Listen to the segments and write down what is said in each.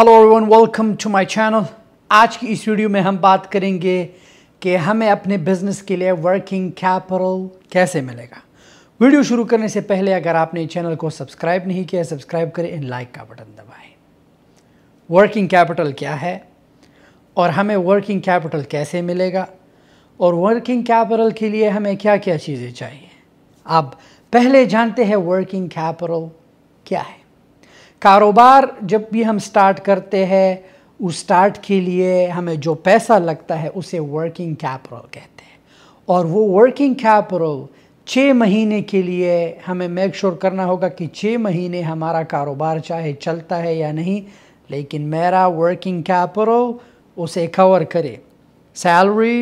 Hello everyone welcome to my channel आज की इस वीडियो में हम बात करेंगे कि हमें अपने बिज़नेस के लिए वर्किंग कैपिटल कैसे मिलेगा वीडियो शुरू करने से पहले अगर आपने चैनल को सब्सक्राइब नहीं किया सब्सक्राइब करें एंड लाइक का बटन दबाएं वर्किंग कैपिटल क्या है और हमें वर्किंग कैपिटल कैसे मिलेगा और वर्किंग कैपिटल के लिए हमें क्या क्या चीज़ें चाहिए आप पहले जानते हैं वर्किंग कैपिटल क्या है कारोबार जब भी हम स्टार्ट करते हैं उस स्टार्ट के लिए हमें जो पैसा लगता है उसे वर्किंग कैपिटल कहते हैं और वो वर्किंग कैपिटल छः महीने के लिए हमें मेक श्योर sure करना होगा कि छः महीने हमारा कारोबार चाहे चलता है या नहीं लेकिन मेरा वर्किंग कैपिटल उसे कवर करे salary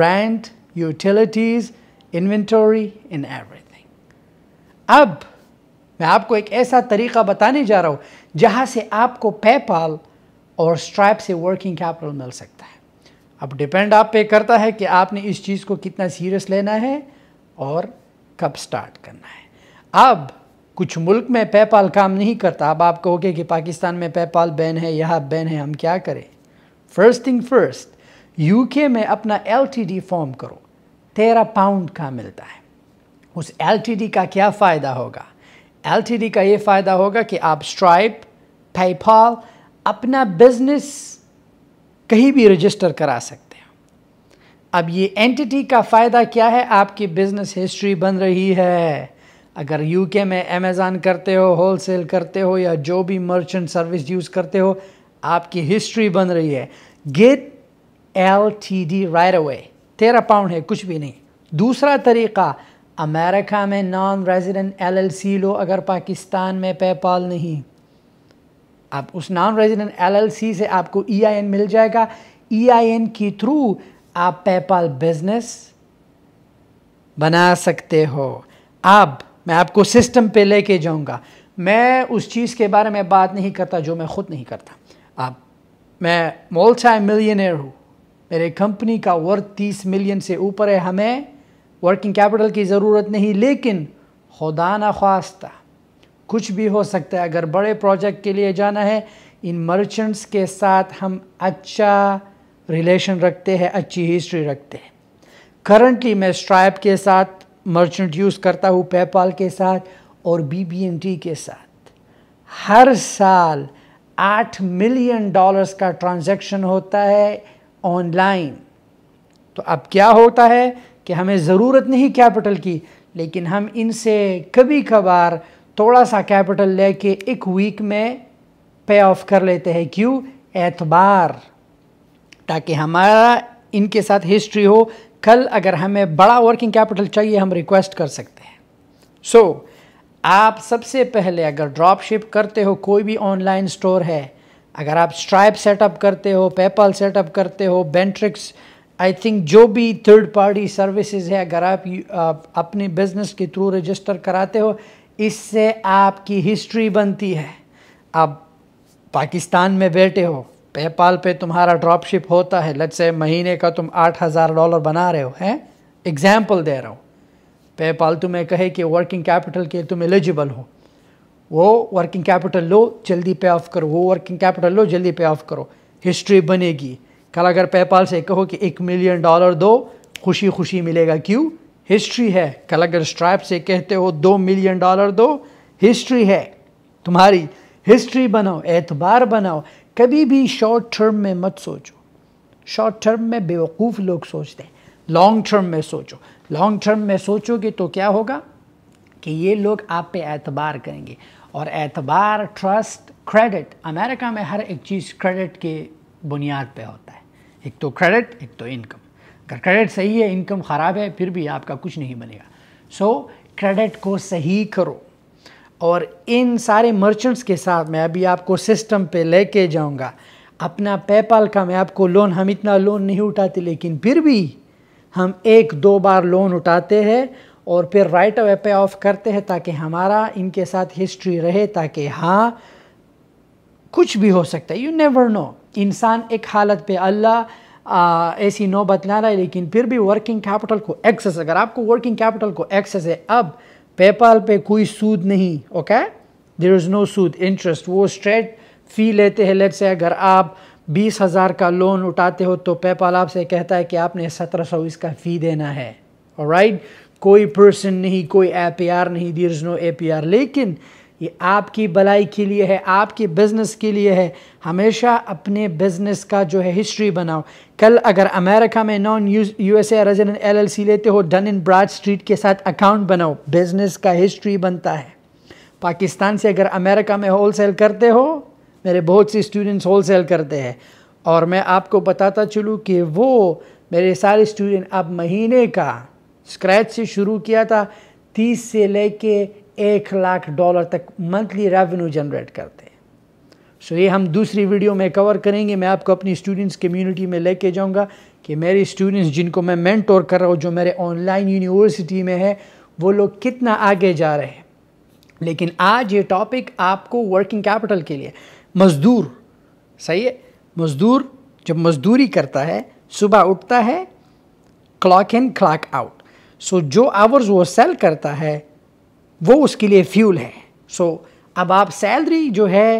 rent utilities inventory in everything अब मैं आपको एक ऐसा तरीका बताने जा रहा हूँ जहाँ से आपको पेपाल और स्ट्राइप से वर्किंग कैपिटल मिल सकता है अब डिपेंड आप पे करता है कि आपने इस चीज़ को कितना सीरियस लेना है और कब स्टार्ट करना है अब कुछ मुल्क में पेपाल काम नहीं करता अब आप कहोगे कि पाकिस्तान में पेपाल बैन है यहाँ बैन है हम क्या करें फर्स्ट थिंग फर्स्ट यूके में अपना एलटीडी फॉर्म करो तेरह पाउंड का मिलता है उस एलटीडी का क्या फ़ायदा होगा एल का ये फ़ायदा होगा कि आप स्ट्राइप पेपॉल अपना बिजनेस कहीं भी रजिस्टर करा सकते हैं अब ये एंटिटी का फ़ायदा क्या है आपकी बिज़नेस हिस्ट्री बन रही है अगर यूके में अमेज़ान करते हो होलसेल करते हो या जो भी मर्चेंट सर्विस यूज़ करते हो आपकी हिस्ट्री बन रही है get L T D right away तेरह पाउंड है कुछ भी नहीं दूसरा तरीका अमेरिका में नॉन रेजिडेंट एलएलसी लो अगर पाकिस्तान में पेपाल नहीं आप उस नॉन रेजिडेंट एलएलसी से आपको ईआईएन e मिल जाएगा ईआईएन e के थ्रू आप पेपाल बिजनेस बना सकते हो अब मैं आपको सिस्टम पे लेके जाऊंगा मैं उस चीज़ के बारे में बात नहीं करता जो मैं खुद नहीं करता आप मैं मल्टी मिलियनर हूँ मेरे कंपनी का वर्थ तीस मिलियन से ऊपर है हमें वर्किंग कैपिटल की ज़रूरत नहीं लेकिन खुदा न खास्ता कुछ भी हो सकता है अगर बड़े प्रोजेक्ट के लिए जाना है इन मर्चेंट्स के साथ हम अच्छा रिलेशन रखते हैं अच्छी हिस्ट्री रखते हैं करंटली मैं स्ट्राइप के साथ मर्चेंट यूज़ करता हूँ पेपाल के साथ और बी के साथ हर साल आठ मिलियन डॉलर्स का ट्रांजैक्शन होता है ऑनलाइन तो अब क्या होता है कि हमें ज़रूरत नहीं कैपिटल की लेकिन हम इनसे कभी कभार थोड़ा सा कैपिटल लेके एक वीक में पे ऑफ कर लेते हैं क्यों एतबार ताकि हमारा इनके साथ हिस्ट्री हो कल अगर हमें बड़ा वर्किंग कैपिटल चाहिए हम रिक्वेस्ट कर सकते हैं सो so, आप सबसे पहले अगर ड्रॉप शिप करते हो कोई भी ऑनलाइन स्टोर है अगर आप स्ट्राइप सेटअप करते हो पेपल सेटअप करते हो बेंट्रिक्स आई थिंक जो भी थर्ड पार्टी सर्विसेज है अगर आप, आप अपने बिजनेस के थ्रू रजिस्टर कराते हो इससे आपकी हिस्ट्री बनती है आप पाकिस्तान में बैठे हो पेपाल पे तुम्हारा ड्रॉप शिप होता है लट से महीने का तुम आठ हज़ार डॉलर बना रहे हो हैं एग्जाम्पल दे रहा हूँ पेपाल तुम्हें कहे कि वर्किंग कैपिटल के तुम एलिजिबल हो वो वर्किंग कैपिटल लो जल्दी पे ऑफ करो वो वर्किंग कैपिटल लो जल्दी पे ऑफ करो हिस्ट्री बनेगी कल अगर पेपाल से कहो कि एक मिलियन डॉलर दो खुशी खुशी मिलेगा क्यों हिस्ट्री है कल अगर स्ट्राइप से कहते हो दो मिलियन डॉलर दो हिस्ट्री है तुम्हारी हिस्ट्री बनाओ एतबार बनाओ कभी भी शॉर्ट टर्म में मत सोचो शॉर्ट टर्म में बेवकूफ़ लोग सोचते हैं लॉन्ग टर्म में सोचो लॉन्ग टर्म में सोचोगे तो क्या होगा कि ये लोग आप पे एतबार करेंगे और एतबार ट्रस्ट क्रेडिट अमेरिका में हर एक चीज़ क्रेडिट के बुनियाद पे होता है एक तो क्रेडिट एक तो इनकम अगर क्रेडिट सही है इनकम ख़राब है फिर भी आपका कुछ नहीं बनेगा सो so, क्रेडिट को सही करो और इन सारे मर्चेंट्स के साथ मैं अभी आपको सिस्टम पे लेके जाऊंगा अपना पेपाल का मैं आपको लोन हम इतना लोन नहीं उठाते लेकिन फिर भी हम एक दो बार लोन उठाते हैं और फिर राइट अवे पे ऑफ करते हैं ताकि हमारा इनके साथ हिस्ट्री रहे ताकि हाँ कुछ भी हो सकता है यू नेवर नो इंसान एक हालत पे अल्लाह ऐसी नौबत रहा है लेकिन फिर भी वर्किंग कैपिटल को एक्सेस अगर आपको वर्किंग कैपिटल को एक्सेस है अब पेपाल पे कोई सूद नहीं ओके देर इज़ नो सूद इंटरेस्ट वो स्ट्रेट फ़ी लेते हैं लेट से अगर आप बीस हज़ार का लोन उठाते हो तो पेपाल आपसे कहता है कि आपने सत्रह सौ इसका फ़ी देना है राइट right? कोई पर्सन नहीं कोई ए नहीं there is no A P R लेकिन ये आपकी भलाई के लिए है आपके बिज़नेस के लिए है हमेशा अपने बिज़नेस का जो है हिस्ट्री बनाओ कल अगर अमेरिका में non U S A resident L लेते हो डन इन ब्राड स्ट्रीट के साथ अकाउंट बनाओ बिज़नेस का हिस्ट्री बनता है पाकिस्तान से अगर अमेरिका में होल सेल करते हो मेरे बहुत से स्टूडेंट्स होल सेल करते हैं और मैं आपको बताता चलूँ कि वो मेरे सारे स्टूडेंट अब महीने का स्क्रैच से शुरू किया था तीस से लेके एक लाख डॉलर तक मंथली रेवेन्यू जनरेट करते हैं सो ये हम दूसरी वीडियो में कवर करेंगे मैं आपको अपनी स्टूडेंट्स कम्युनिटी में लेके जाऊंगा कि मेरे स्टूडेंट्स जिनको मैं मेंटोर कर रहा हूँ जो मेरे ऑनलाइन यूनिवर्सिटी में है वो लोग कितना आगे जा रहे हैं लेकिन आज ये टॉपिक आपको वर्किंग कैपिटल के लिए मज़दूर सही है मज़दूर जब मज़दूरी करता है सुबह उठता है clock in clock out so जो आवर्स वो सेल करता है वो उसके लिए फ्यूल है सो so, अब आप सैलरी जो है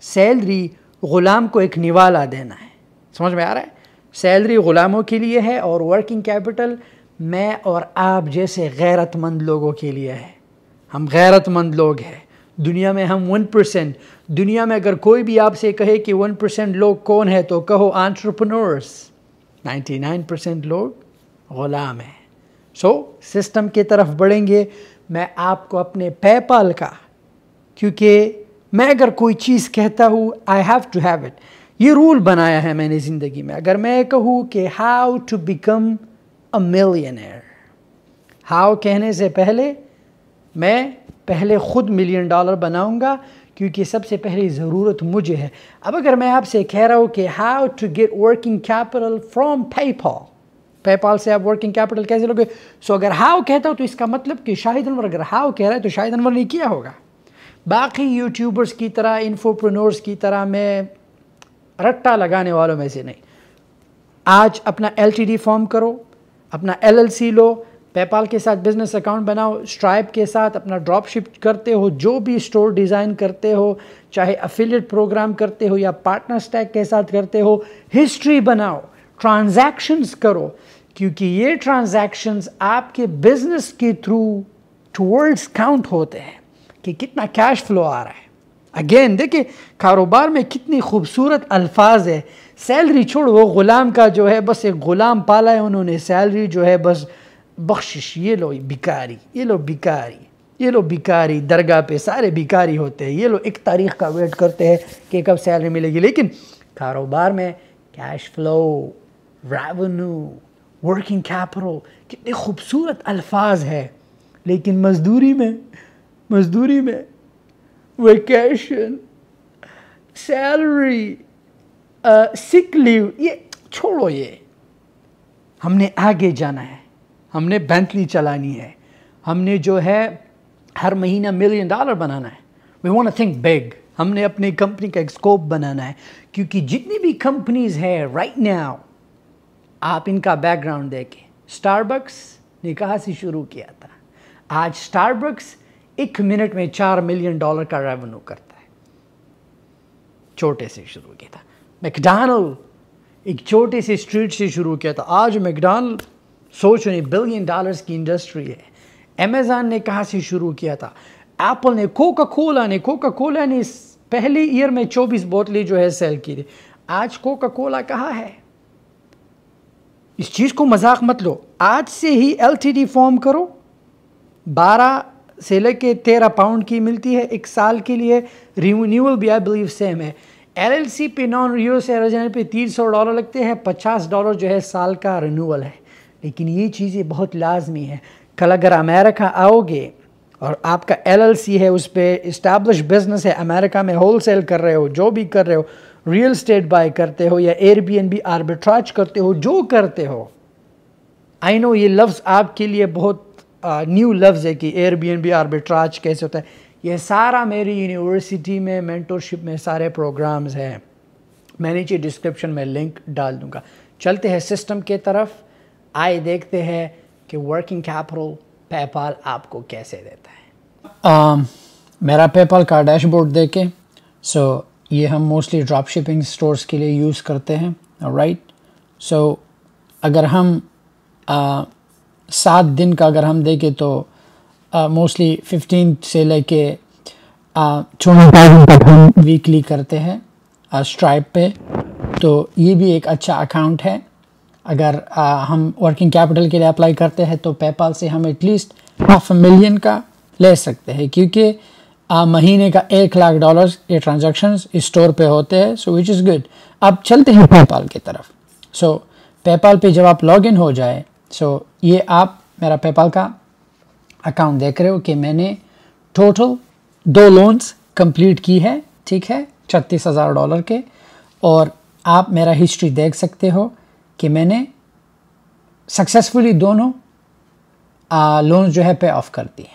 सैलरी ग़ुलाम को एक निवाला देना है समझ में आ रहा है सैलरी ग़ुलामों के लिए है और वर्किंग कैपिटल मैं और आप जैसे गैरतमंद लोगों के लिए है हम गैरतमंद लोग हैं दुनिया में हम वन परसेंट दुनिया में अगर कोई भी आपसे कहे कि वन परसेंट लोग कौन है तो कहो आंट्रप्रनोर्स नाइन्टी नाइन परसेंट लोग ग़ुलाम हैं सो so, सिस्टम की तरफ बढ़ेंगे मैं आपको अपने पेपाल का क्योंकि मैं अगर कोई चीज़ कहता हूँ I have to have it ये रूल बनाया है मैंने ज़िंदगी में अगर मैं कहूँ कि how to become a millionaire how कहने से पहले मैं पहले ख़ुद मिलियन डॉलर बनाऊँगा क्योंकि सबसे पहली ज़रूरत मुझे है अब अगर मैं आपसे कह रहा हूँ कि how to get working capital from PayPal PayPal से आप वर्किंग कैपिटल कैसे लोगे सो अगर हाउ कहता हो तो इसका मतलब कि शाहिद अनवर अगर हाउ कह रहा है तो शाहिद अनवर ने किया होगा बाकी यूट्यूबर्स की तरह इन्फोप्रनोर्स की तरह मैं रट्टा लगाने वालों में से नहीं आज अपना एल फॉर्म करो अपना एल लो पेपाल के साथ बिजनेस अकाउंट बनाओ स्ट्राइप के साथ अपना ड्रॉप शिप करते हो जो भी स्टोर डिज़ाइन करते हो चाहे अफिलियट प्रोग्राम करते हो या पार्टनर स्टैक के साथ करते हो हिस्ट्री बनाओ ट्रांजैक्शंस करो क्योंकि ये ट्रांजैक्शंस आपके बिजनेस के थ्रू टूवर्ड्स काउंट होते हैं कि कितना कैश फ्लो आ रहा है अगेन देखिए कारोबार में कितनी खूबसूरत अल्फाज है सैलरी छोड़ वो ग़ुलाम का जो है बस एक ग़ुलाम पाला है उन्होंने सैलरी जो है बस बख्शिश ये लो बिकारी ये लो बिकारी ये लो बिकारी दरगाह पे सारे भिकारी होते हैं ये लो एक तारीख का वेट करते हैं कि कब सैलरी मिलेगी लेकिन कारोबार में cash flow revenue working capital कितने खूबसूरत अल्फाज है लेकिन मजदूरी में मजदूरी में वेकेशन सैलरी सिक लीव ये छोड़ो ये हमने आगे जाना है हमने बैंकली चलानी है हमने जो है हर महीना मिलियन डॉलर बनाना है वी वॉन्ट थिंक बिग हमने अपनी कंपनी का एक स्कोप बनाना है क्योंकि जितनी भी कंपनीज है राइट right नाउ आप इनका बैकग्राउंड देखें स्टारबक्स ने कहा से शुरू किया था आज स्टारबक्स एक मिनट में चार मिलियन डॉलर का रेवेन्यू करता है छोटे से शुरू किया था मैकडानल एक छोटे से स्ट्रीट से शुरू किया था आज मैकडानल सोच रहे बिलियन डॉलर्स की इंडस्ट्री है अमेज़ान ने कहा से शुरू किया था एप्पल ने कोका कोला ने कोका कोला ने पहले ईयर में 24 बोतलें जो है सेल की थी आज कोका कोला कहाँ है इस चीज़ को मजाक मत लो आज से ही एल फॉर्म करो 12 से लेके 13 पाउंड की मिलती है एक साल के लिए रिन्यूअल भी आई बिलीव सेम है एलएलसी पे नॉन रियो से रजन पे तीन सौ डॉलर लगते हैं पचास डॉलर जो है साल का रिन्यूअल है लेकिन ये चीज़ें बहुत लाजमी है कल अगर अमेरिका आओगे और आपका एलएलसी है उस पर इस्टेब्लिश बिजनेस है अमेरिका में होलसेल कर रहे हो जो भी कर रहे हो रियल स्टेट बाय करते हो या एयरबीएनबी आर्बिट्राज करते हो जो करते हो आई नो ये लफ्ज़ आपके लिए बहुत न्यू लफ्ज़ है कि एयरबीएनबी आर्बिट्राज कैसे होता है ये सारा मेरी यूनिवर्सिटी में मेंटोरशिप में सारे प्रोग्राम्स हैं मैं नीचे डिस्क्रिप्शन में लिंक डाल दूँगा चलते हैं सिस्टम के तरफ आए देखते हैं कि वर्किंग कैपिटल पेपाल आपको कैसे देता है um, मेरा पेपाल का डैशबोर्ड देखें सो so, ये हम मोस्टली ड्रॉप शिपिंग स्टोर्स के लिए यूज़ करते हैं राइट सो so, अगर हम सात दिन का अगर हम देखें तो मोस्टली फिफ्टीन से लेके ट्वेंटी फाइव तक हम वीकली करते हैं स्ट्राइप पे तो ये भी एक अच्छा अकाउंट है अगर आ, हम वर्किंग कैपिटल के लिए अप्लाई करते हैं तो पेपाल से हम एटलीस्ट हाफ मिलियन का ले सकते हैं क्योंकि आ, महीने का एक लाख डॉलर्स ये ट्रांजेक्शन स्टोर पे होते हैं सो विच इज़ गुड अब चलते हैं पेपाल की तरफ सो so, पेपाल पे जब आप इन हो जाए सो so, ये आप मेरा पेपाल का अकाउंट देख रहे हो कि मैंने टोटल दो लोन्स कंप्लीट की है ठीक है छत्तीस हज़ार डॉलर के और आप मेरा हिस्ट्री देख सकते हो कि मैंने सक्सेसफुली दोनों लोन्स जो है पे ऑफ कर दी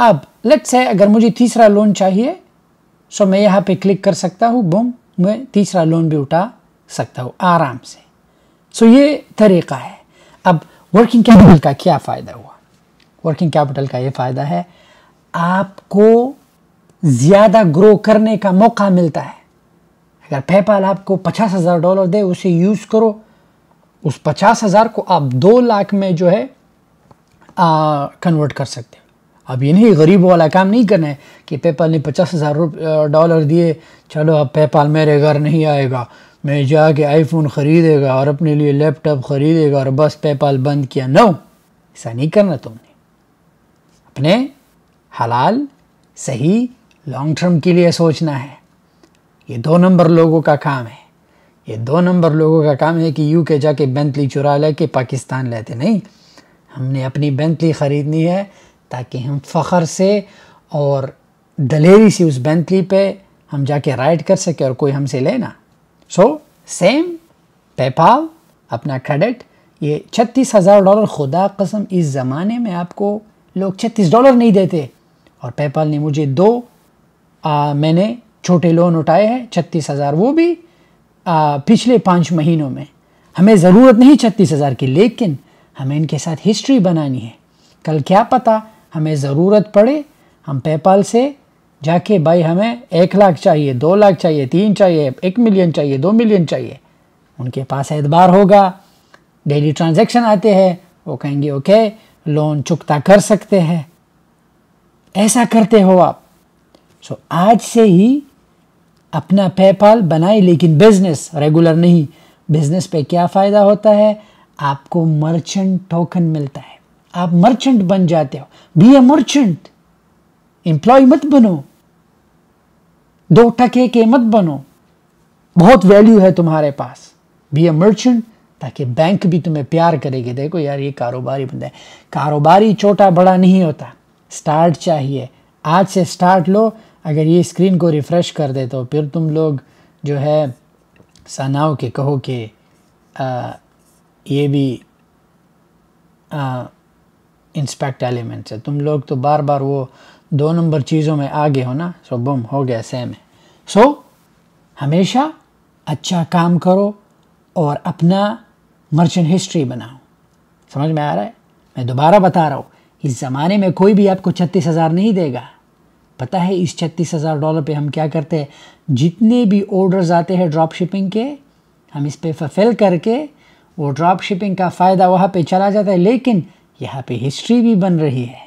अब लेट्स है अगर मुझे तीसरा लोन चाहिए सो मैं यहाँ पे क्लिक कर सकता हूँ बुम मैं तीसरा लोन भी उठा सकता हूँ आराम से सो ये तरीका है अब वर्किंग कैपिटल का क्या फ़ायदा हुआ वर्किंग कैपिटल का ये फ़ायदा है आपको ज़्यादा ग्रो करने का मौका मिलता है अगर पेपाल आपको पचास हज़ार डॉलर दे उसे यूज़ करो उस पचास हज़ार को आप दो लाख में जो है कन्वर्ट कर सकते हो अब ये नहीं गरीबों वाला काम नहीं करना है कि पेपाल ने पचास हज़ार डॉलर दिए चलो अब पेपाल मेरे घर नहीं आएगा मैं जाके आईफोन ख़रीदेगा और अपने लिए लैपटॉप ख़रीदेगा और बस पेपाल बंद किया नो ऐसा नहीं करना तुमने अपने हलाल सही लॉन्ग टर्म के लिए सोचना है ये दो नंबर लोगों का काम है ये दो नंबर लोगों का काम है कि यू के जाके बैंतली चुरा ले के पाकिस्तान लेते नहीं हमने अपनी बैंतली ख़रीदनी है ताकि हम फ़ख्र से और दलेरी से उस बेंथली पे हम जाके राइड कर सके और कोई हमसे लेना सो सेम पेपाल अपना क्रेडिट ये छत्तीस हज़ार डॉलर खुदा कसम इस ज़माने में आपको लोग छत्तीस डॉलर नहीं देते और पेपाल ने मुझे दो आ, मैंने छोटे लोन उठाए हैं छत्तीस हज़ार वो भी आ, पिछले पाँच महीनों में हमें ज़रूरत नहीं छत्तीस हज़ार की लेकिन हमें इनके साथ हिस्ट्री बनानी है कल क्या पता हमें ज़रूरत पड़े हम पेपाल से जाके भाई हमें एक लाख चाहिए दो लाख चाहिए तीन चाहिए एक मिलियन चाहिए दो मिलियन चाहिए उनके पास एतबार होगा डेली ट्रांजेक्शन आते हैं वो कहेंगे ओके लोन चुकता कर सकते हैं ऐसा करते हो आप सो so, आज से ही अपना पेपाल बनाए लेकिन बिजनेस रेगुलर नहीं बिजनेस पे क्या फ़ायदा होता है आपको मर्चेंट टोकन मिलता है आप मर्चेंट बन जाते हो बी ए मर्चेंट एम्प्लॉय मत बनो दो टके के मत बनो बहुत वैल्यू है तुम्हारे पास बी ए मर्चेंट ताकि बैंक भी तुम्हें प्यार करेगी देखो यार ये कारोबारी बंदा है कारोबारी छोटा बड़ा नहीं होता स्टार्ट चाहिए आज से स्टार्ट लो अगर ये स्क्रीन को रिफ़्रेश कर दे तो फिर तुम लोग जो है सनाओ के कहो कि ये भी आ, इंस्पेक्ट एलिमेंट्स है तुम लोग तो बार बार वो दो नंबर चीज़ों में आगे हो ना सो बम हो गया सेम है सो so, हमेशा अच्छा काम करो और अपना मर्चेंट हिस्ट्री बनाओ समझ में आ रहा है मैं दोबारा बता रहा हूँ इस ज़माने में कोई भी आपको छत्तीस हज़ार नहीं देगा पता है इस छत्तीस हज़ार डॉलर पे हम क्या करते हैं जितने भी ऑर्डर्स आते हैं ड्रॉप शिपिंग के हम इस पर फफिल करके वो ड्रॉप शिपिंग का फ़ायदा वहाँ पे चला जाता है लेकिन यहाँ पे हिस्ट्री भी बन रही है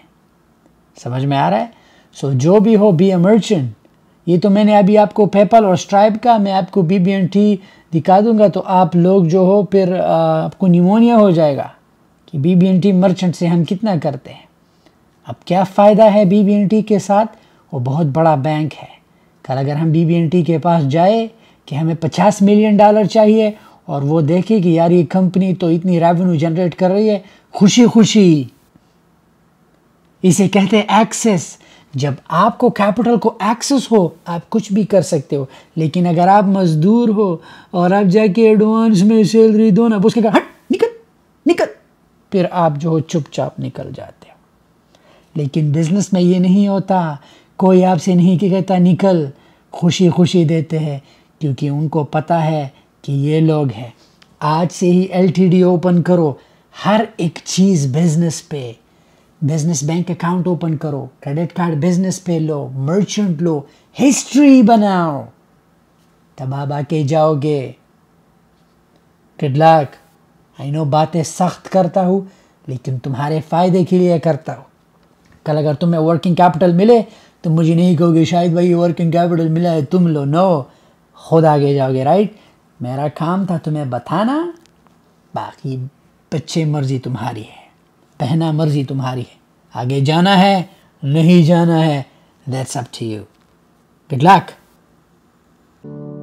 समझ में आ रहा है सो so, जो भी हो बी ए मर्चेंट ये तो मैंने अभी आपको पेपल और स्ट्राइप का मैं आपको बी बी एन टी दिखा दूंगा तो आप लोग जो हो फिर आपको निमोनिया हो जाएगा कि B B N T merchant से हम कितना करते हैं अब क्या फ़ायदा है बी बी एन टी के साथ वो बहुत बड़ा बैंक है कल अगर हम बी बी एन टी के पास जाए कि हमें पचास मिलियन डॉलर चाहिए और वो देखे कि यार ये कंपनी तो इतनी रेवेन्यू जनरेट कर रही है खुशी खुशी इसे कहते हैं एक्सेस जब आपको कैपिटल को एक्सेस हो आप कुछ भी कर सकते हो लेकिन अगर आप मजदूर हो और आप जाके एडवांस में सैलरी दो ना उसके हट निकल निकल फिर आप जो हो चुपचाप निकल जाते हो लेकिन बिजनेस में ये नहीं होता कोई आपसे नहीं कहता निकल खुशी खुशी देते हैं क्योंकि उनको पता है कि ये लोग हैं आज से ही एल ओपन करो हर एक चीज़ बिजनेस पे बिजनेस बैंक अकाउंट ओपन करो क्रेडिट कार्ड बिजनेस पे लो मर्चेंट लो हिस्ट्री बनाओ तब आप आके जाओगे लक आई नो बातें सख्त करता हूँ लेकिन तुम्हारे फ़ायदे के लिए करता हूँ कल अगर तुम्हें वर्किंग कैपिटल मिले तो मुझे नहीं कहोगे शायद भाई वर्किंग कैपिटल मिला है तुम लो नो खुद आगे जाओगे राइट मेरा काम था तुम्हें बताना बाकी बच्चे मर्ज़ी तुम्हारी है पहना मर्ज़ी तुम्हारी है आगे जाना है नहीं जाना है that's up to you good luck